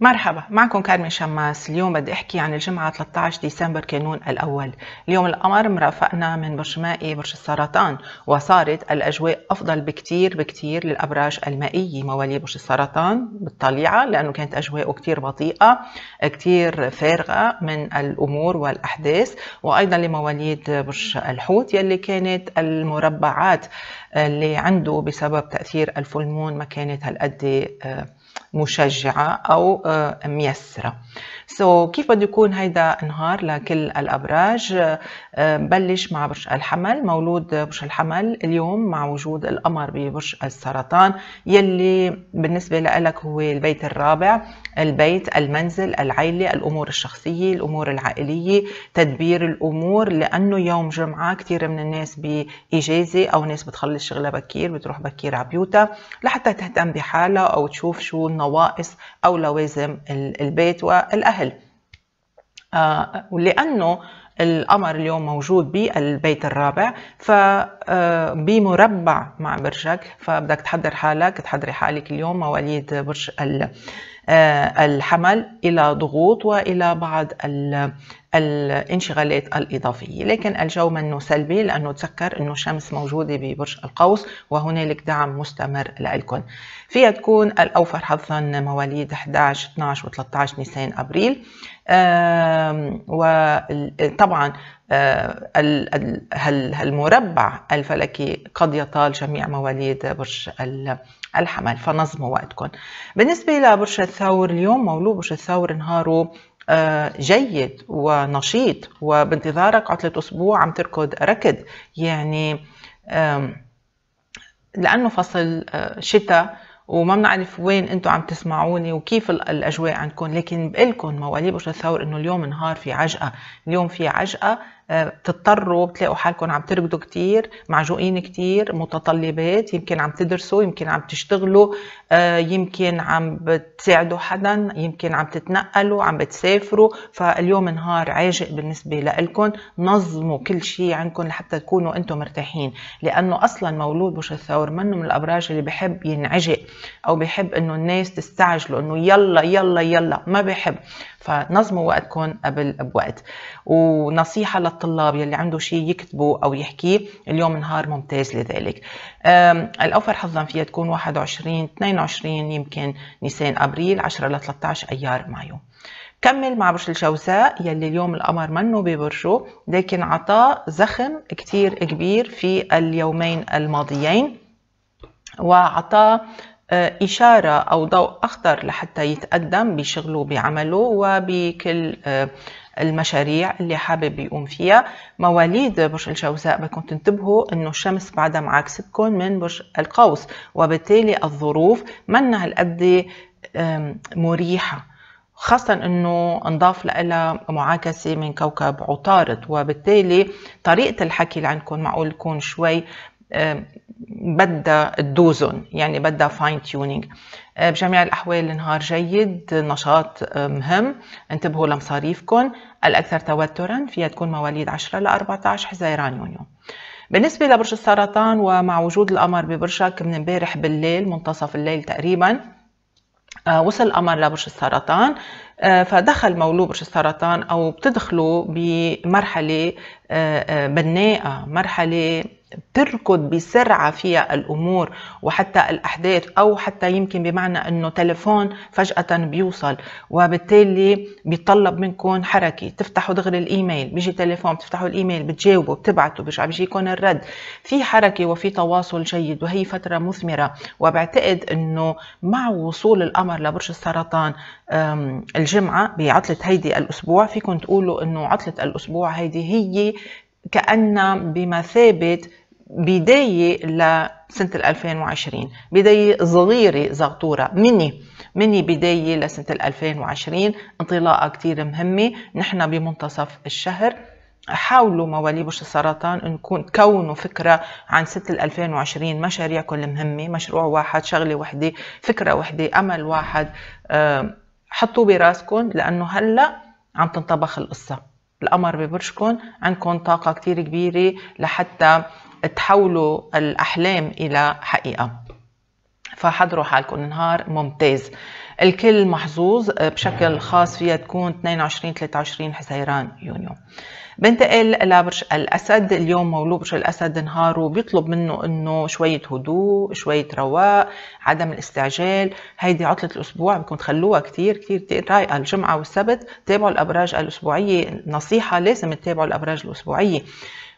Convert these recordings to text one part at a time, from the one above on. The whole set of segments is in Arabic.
مرحبا معكم كارمن شماس اليوم بدي احكي عن الجمعة 13 ديسمبر كانون الاول اليوم القمر مرافقنا من برج مائي برج السرطان وصارت الاجواء افضل بكتير بكتير للابراج المائية موالي برج السرطان بالطليعة لانه كانت اجواءه كتير بطيئة كتير فارغة من الامور والاحداث وايضا لمواليد برج الحوت يلي كانت المربعات اللي عنده بسبب تأثير الفلمون ما كانت هالقد آه، مشجعة أو آه، ميسرة سو so, كيف بده يكون هيدا نهار لكل الأبراج آه، بلش مع برج الحمل مولود برج الحمل اليوم مع وجود القمر ببرج السرطان يلي بالنسبة لك هو البيت الرابع البيت المنزل العيلة الأمور الشخصية الأمور العائلية تدبير الأمور لأنه يوم جمعة كثير من الناس بإجازة أو ناس بتخلص شغلها بكير بتروح بكير على بيوتها لحتى تهتم بحالها أو تشوف شو نواقص أو لوازم البيت والأهل آه ولأنه القمر اليوم موجود بالبيت الرابع ف آه، بمربع مع برجك فبدك تحضر حالك تحضري حالك اليوم مواليد برج آه، الحمل إلى ضغوط وإلى بعض الانشغالات الإضافية لكن الجو منه سلبي لأنه تذكر أنه الشمس موجودة ببرج القوس وهنالك دعم مستمر لكم فيها تكون الأوفر حظا مواليد 11 12 و 13 نيسان أبريل وطبعا المربع الفلكي قد يطال جميع مواليد برج الحمل فنظموا وقتكم بالنسبة لبرج الثور اليوم مولود برج الثور نهاره جيد ونشيط وبانتظارك عطلة أسبوع عم تركض ركض يعني لأنه فصل شتاء وما بنعرف وين انتم عم تسمعوني وكيف الاجواء عندكم لكن بقلكم مواليد بشر الثور انه اليوم نهار في عجقه اليوم في عجقه بتضطروا بتلاقوا حالكم عم تركضوا كتير معجوقين كتير متطلبات يمكن عم تدرسوا يمكن عم تشتغلوا آه، يمكن عم بتساعدوا حدا يمكن عم تتنقلوا عم بتسافروا فاليوم نهار عاجق بالنسبة لكم نظموا كل شيء عندكم لحتى تكونوا انتم مرتاحين لأنه أصلا مولود بوش الثور منه من الأبراج اللي بحب ينعجق أو بحب أنه الناس تستعجلوا أنه يلا يلا يلا ما بحب فنظموا وقتكم قبل بوقت ونصيحة للطلاب يلي عنده شيء يكتبه أو يحكيه اليوم نهار ممتاز لذلك الأوفر حظا فيها تكون 21 22 يمكن نيسان أبريل 10 ل 13 أيار مايو كمل مع برج الجوزاء يلي اليوم القمر منه ببرجه لكن عطاه زخم كتير كبير في اليومين الماضيين وعطاه إشارة أو ضوء أخضر لحتى يتقدم بشغله بعمله وبكل آه، المشاريع اللي حابب يقوم فيها مواليد برج الجوزاء بدكم تنتبهوا انه الشمس بعدها معاكستكم من برج القوس وبالتالي الظروف منا هالقد مريحه خاصة انه انضاف لها معاكسة من كوكب عطارد وبالتالي طريقة الحكي اللي عندكم معقول تكون شوي بدها تدوزن يعني بدها فاين آه، تيونينج بجميع الأحوال نهار جيد نشاط آه، مهم انتبهوا لمصاريفكم الأكثر توترا فيها تكون مواليد 10 ل 14 حزيران يونيو بالنسبة لبرج السرطان ومع وجود القمر ببرجك من امبارح بالليل منتصف الليل تقريبا آه، وصل القمر لبرج السرطان فدخل مولود برج السرطان أو بتدخلوا بمرحلة بناءة مرحلة تركض بسرعة فيها الأمور وحتى الأحداث أو حتى يمكن بمعنى أنه تلفون فجأة بيوصل وبالتالي بيطلب منكم حركة تفتحوا دغري الإيميل بيجي تلفون بتفتحوا الإيميل بتجاوبوا بتبعتوا برجع بيجيكم الرد في حركة وفي تواصل جيد وهي فترة مثمرة وبعتقد أنه مع وصول الأمر لبرج السرطان الجمعة بعطلة هيدي الأسبوع فيكم تقولوا أنه عطلة الأسبوع هيدي هي كأنها بمثابة بداية لسنة 2020 بداية صغيرة زغطورة مني مني بداية لسنة 2020 انطلاقة كتير مهمة نحن بمنتصف الشهر حاولوا مواليد بشر السرطان نكون كونوا فكرة عن سنة 2020 مشاريع كل مهمة مشروع واحد شغلة وحدة فكرة وحدة أمل واحد حطوه براسكم لأنه هلأ عم تنطبخ القصة القمر ببرجكم عندكم طاقة كتير كبيرة لحتى تحولوا الأحلام إلى حقيقة فحضروا حالكم نهار ممتاز الكل محظوظ آه، بشكل خاص فيها تكون 22 23 حزيران يونيو بنتقل لبرج الأسد اليوم مولود برج الأسد نهاره بيطلب منه أنه شوية هدوء شوية رواق عدم الاستعجال هيدي عطلة الأسبوع بدكم تخلوها كثير كثير رايقة الجمعة والسبت تابعوا الأبراج الأسبوعية نصيحة لازم تتابعوا الأبراج الأسبوعية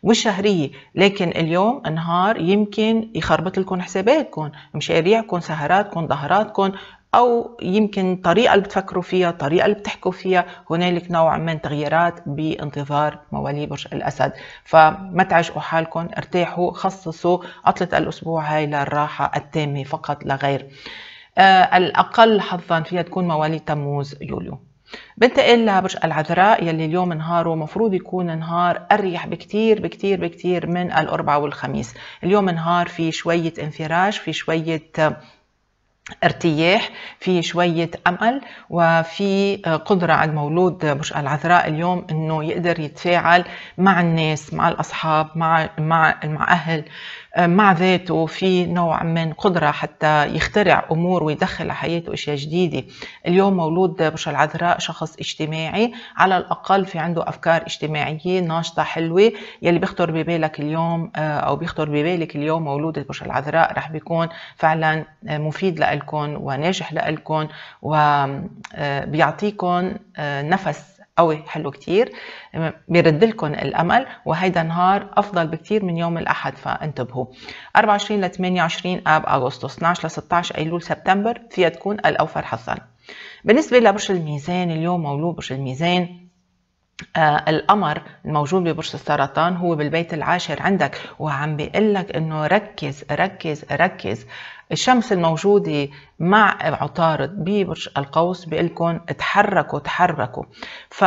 والشهرية لكن اليوم نهار يمكن يخربط لكم حساباتكم مشاريعكم سهراتكم ظهراتكم او يمكن الطريقه اللي بتفكروا فيها الطريقه اللي بتحكوا فيها هنالك نوع من تغييرات بانتظار موالي برج الاسد فما تعجقوا حالكم ارتاحوا خصصوا عطله الاسبوع هاي للراحه التامه فقط لا غير آه الاقل حظا فيها تكون موالي تموز يوليو بنتقل لبرج العذراء يلي اليوم نهاره مفروض يكون نهار أريح بكتير بكتير بكتير من الأربعاء والخميس اليوم نهار في شوية انفراج في شوية ارتياح في شوية أمل وفي آه، قدرة على المولود برج العذراء اليوم أنه يقدر يتفاعل مع الناس مع الأصحاب مع, مع, مع أهل آه، مع ذاته في نوع من قدرة حتى يخترع أمور ويدخل لحياته أشياء جديدة اليوم مولود بشر العذراء شخص اجتماعي على الأقل في عنده أفكار اجتماعية ناشطة حلوة يلي بيخطر ببالك اليوم آه، أو بيخطر ببالك اليوم مولود برج العذراء رح بيكون فعلا آه، مفيد لألكم وناجح لألكم وبيعطيكم نفس قوي حلو كتير بيرد لكم الامل وهيدا نهار افضل بكتير من يوم الاحد فانتبهوا 24 ل 28 اب اغسطس 12 ل 16 ايلول سبتمبر فيها تكون الاوفر حظا بالنسبه لبرج الميزان اليوم مولود برج الميزان آه، القمر الموجود ببرج السرطان هو بالبيت العاشر عندك وعم بيقول لك انه ركز ركز ركز الشمس الموجودة مع عطارد ببرج القوس بيقول تحركوا تحركوا ف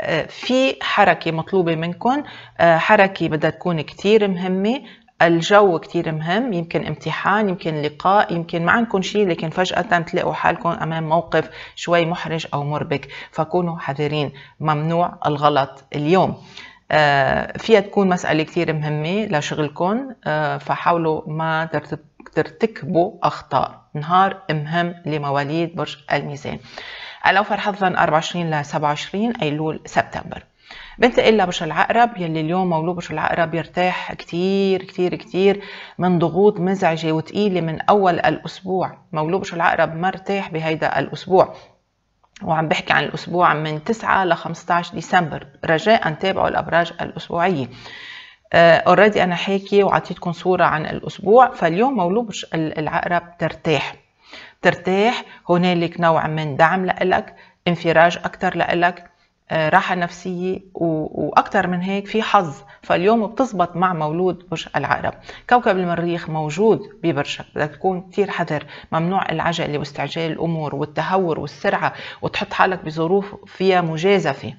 آه، في حركة مطلوبة منكم آه، حركة بدها تكون كتير مهمة الجو كتير مهم يمكن امتحان يمكن لقاء يمكن ما عندكم شيء لكن فجأة تلاقوا حالكم أمام موقف شوي محرج أو مربك فكونوا حذرين ممنوع الغلط اليوم آه، فيها تكون مسألة كتير مهمة لشغلكم آه، فحاولوا ما ترتكبوا أخطاء نهار مهم لمواليد برج الميزان الأوفر حظا 24 ل 27 أيلول سبتمبر بنتقل لبرج العقرب يلي اليوم مولود برج العقرب يرتاح كتير كتير كتير من ضغوط مزعجة وتقيلة من أول الأسبوع مولود برج العقرب مرتاح بهيدا الأسبوع وعم بحكي عن الأسبوع من 9 ل 15 ديسمبر رجاء تابعوا الأبراج الأسبوعية اوريدي آه، انا حاكي وعطيتكم صوره عن الاسبوع فاليوم مولود برج العقرب ترتاح ترتاح هنالك نوع من دعم لإلك انفراج اكثر لإلك آه، راحه نفسيه واكثر من هيك في حظ فاليوم بتزبط مع مولود برج العقرب كوكب المريخ موجود ببرجك بدك تكون كثير حذر ممنوع العجله واستعجال الامور والتهور والسرعه وتحط حالك بظروف فيها مجازفه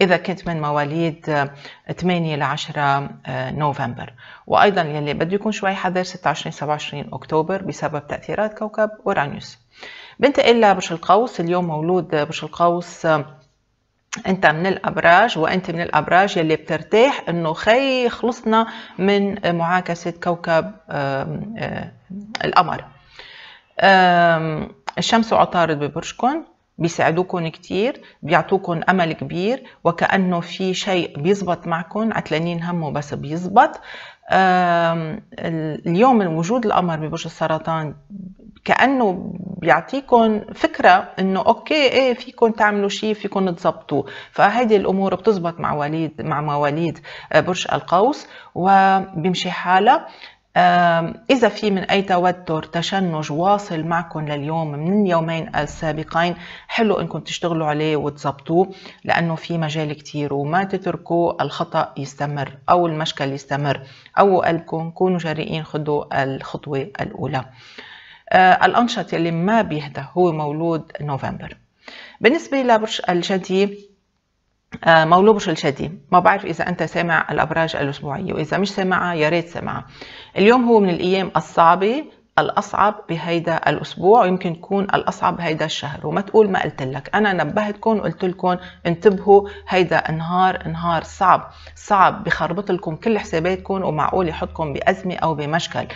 إذا كنت من مواليد 8 ل 10 نوفمبر وأيضا يلي بده يكون شوي حذر 26 27 أكتوبر بسبب تأثيرات كوكب أورانيوس بنتقل لبرج القوس اليوم مولود برج القوس آه، انت من الابراج وانت من الابراج يلي بترتاح انه خي خلصنا من معاكسه كوكب القمر الشمس وعطارد ببرجكم بيساعدوكم كتير بيعطوكم امل كبير وكانه في شيء بيزبط معكم عتلانين همه بس بيزبط اليوم الوجود القمر ببرج السرطان كانه بيعطيكم فكره انه اوكي ايه فيكم تعملوا شيء فيكم تظبطوا فهيدي الامور بتزبط مع وليد مع مواليد آه، برج القوس وبيمشي حالها إذا في من أي توتر تشنج واصل معكم لليوم من اليومين السابقين حلو إنكم تشتغلوا عليه وتظبطوه لأنه في مجال كتير وما تتركوا الخطأ يستمر أو المشكل يستمر أو قلبكم كونوا جريئين خدوا الخطوة الأولى آه، الأنشط اللي ما بيهدى هو مولود نوفمبر بالنسبة لبرج الجدي آه، مولوبش الشدي ما بعرف اذا انت سامع الابراج الاسبوعيه واذا مش سامعها يا ريت سامعها اليوم هو من الايام الصعبه الأصعب بهيدا الأسبوع ويمكن تكون الأصعب بهيدا الشهر وما تقول ما قلت لك أنا نبهتكم وقلت لكم انتبهوا هيدا نهار نهار صعب صعب بخربط لكم كل حساباتكم ومعقول يحطكم بأزمة أو بمشكل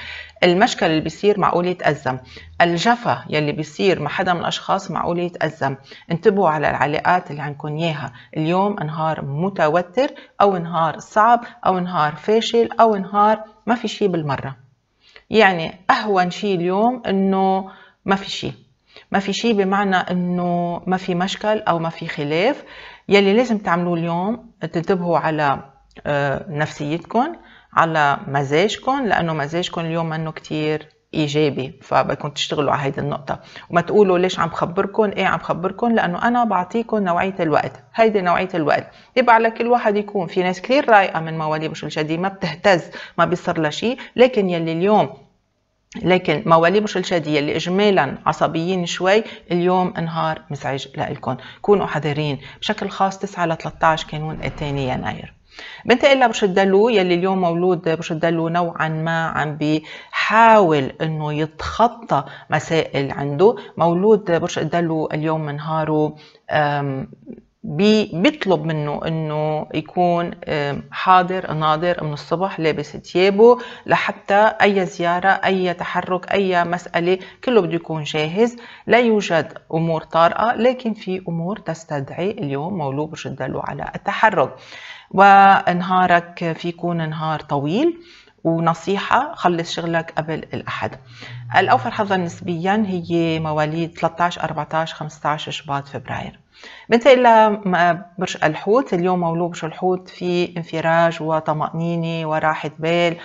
المشكل اللي بيصير معقول يتأزم الجفا يلي بيصير مع حدا من الأشخاص معقول يتأزم انتبهوا على العلاقات اللي عندكم إياها اليوم نهار متوتر أو نهار صعب أو نهار فاشل أو نهار ما في شيء بالمرة يعني اهون شيء اليوم انه ما في شيء ما في شيء بمعنى انه ما في مشكل او ما في خلاف يلي لازم تعملوه اليوم تنتبهوا على آه، نفسيتكم على مزاجكم لانه مزاجكم اليوم منه كتير ايجابي فبدكم تشتغلوا على هيدي النقطه وما تقولوا ليش عم خبركم ايه عم خبركم لانه انا بعطيكم نوعيه الوقت هيدي نوعيه الوقت يبقى على كل واحد يكون في ناس كثير رايقه من مواليد برج الجدي ما بتهتز ما بيصير لها شيء لكن يلي اليوم لكن مواليد برج الجدي اللي إجمالا عصبيين شوي اليوم نهار مزعج لكم كونوا حذرين بشكل خاص 9 ل 13 كانون الثاني يناير بنتقل الدلو يلي اليوم مولود برج الدلو نوعا ما عم بيحاول انه يتخطى مسائل عنده مولود برج الدلو اليوم نهاره بي بيطلب منه انه يكون حاضر ناظر من الصبح لابس ثيابه لحتى اي زياره اي تحرك اي مساله كله بده يكون جاهز لا يوجد امور طارئه لكن في امور تستدعي اليوم مولود برج الدلو على التحرك ونهارك فيكون نهار طويل ونصيحة خلص شغلك قبل الأحد الأوفر حظا نسبيا هي مواليد 13 14 15 شباط فبراير بنتقل لبرج الحوت اليوم مولود برج الحوت في انفراج وطمأنينة وراحة بال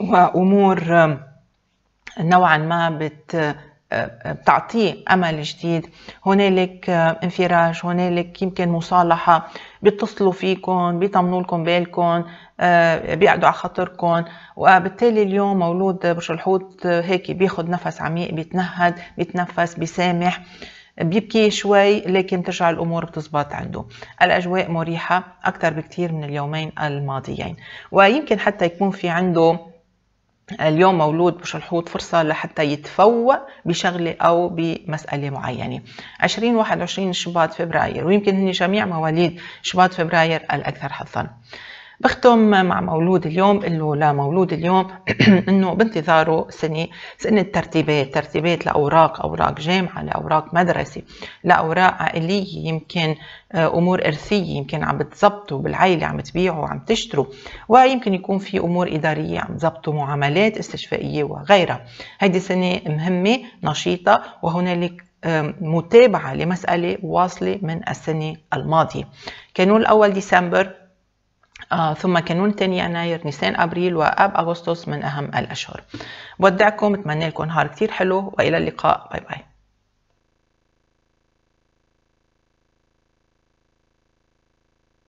وأمور نوعا ما بت بتعطيه آه، آه، امل جديد هنالك آه، انفراج هنالك يمكن مصالحه بيتصلوا فيكم بيطمنوا لكم بالكم بيقعدوا على خاطركم وبالتالي اليوم مولود برج الحوت هيك بياخذ نفس عميق بيتنهد بيتنفس بيسامح بيبكي شوي لكن ترجع الامور بتزبط عنده الاجواء مريحه اكثر بكثير من اليومين الماضيين ويمكن حتى يكون في عنده اليوم مولود الحوت فرصة لحتى يتفوق بشغلة أو بمسألة معينة 2021 شباط فبراير ويمكن هن جميع مواليد شباط فبراير الأكثر حظاً بختم مع مولود اليوم قل له لمولود اليوم انه بانتظاره سنه سنه ترتيبات ترتيبات لاوراق اوراق جامعه لاوراق مدرسه لاوراق عائليه يمكن آه، امور ارثيه يمكن عم بتظبطوا بالعائله عم تبيعوا عم تشتروا ويمكن يكون في امور اداريه عم تظبطوا معاملات استشفائيه وغيرها هيدي سنه مهمه نشيطه وهنالك متابعة لمسألة واصلة من السنة الماضية كانون الأول ديسمبر آه ثم كانون تاني يناير نيسان أبريل وأب أغسطس من أهم الأشهر بودعكم أتمنى لكم نهار كتير حلو وإلى اللقاء باي باي